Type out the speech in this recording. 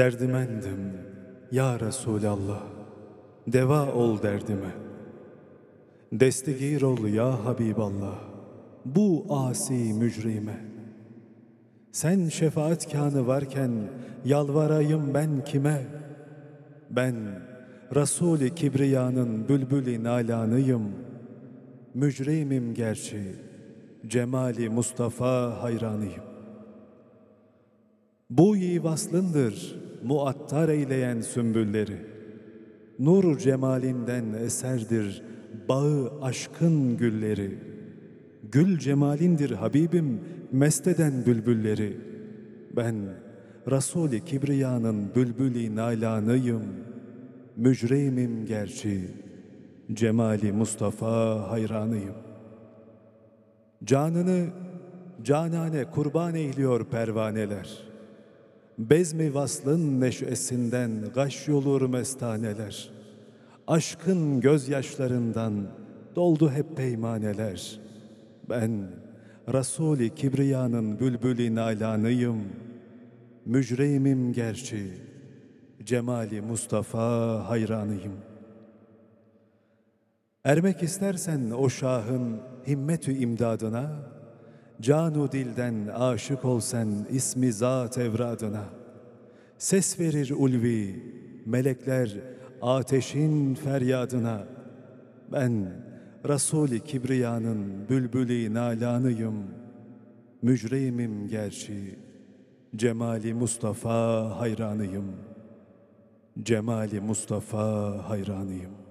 Derdimendim ya Resulallah, deva ol derdime. Destegir ol ya Habiballah, bu asi mücrime. Sen şefaat kanı varken yalvarayım ben kime? Ben Resul-i Kibriya'nın bülbül-i nalanıyım. Mücrimim gerçi, cemali Mustafa hayranıyım. Bu iyi vaslındır muattar eyleyen sümbülleri. Nur cemalinden eserdir bağı aşkın gülleri. Gül cemalindir Habibim mesteden bülbülleri. Ben Resul-i Kibriya'nın bülbülü nalanıyım. mücreyimim gerçi, cemali Mustafa hayranıyım. Canını canane kurban eyliyor pervaneler.'' Bezmi vaslın neşesinden gaş yolur mestaneler. Aşkın gözyaşlarından doldu hep peymaneler. Ben Rasuli Kibriya'nın bülbülü nalanıyım. Mücreymim gerçi, cemali Mustafa hayranıyım. Ermek istersen o şahın himmetü imdadına, Canu dilden aşık ol ismi zat evradına. Ses verir ulvi, melekler ateşin feryadına. Ben Resul-i Kibriya'nın bülbülü nalanıyım. Mücrimim gerçi, Cemali Mustafa hayranıyım. Cemali Mustafa hayranıyım.''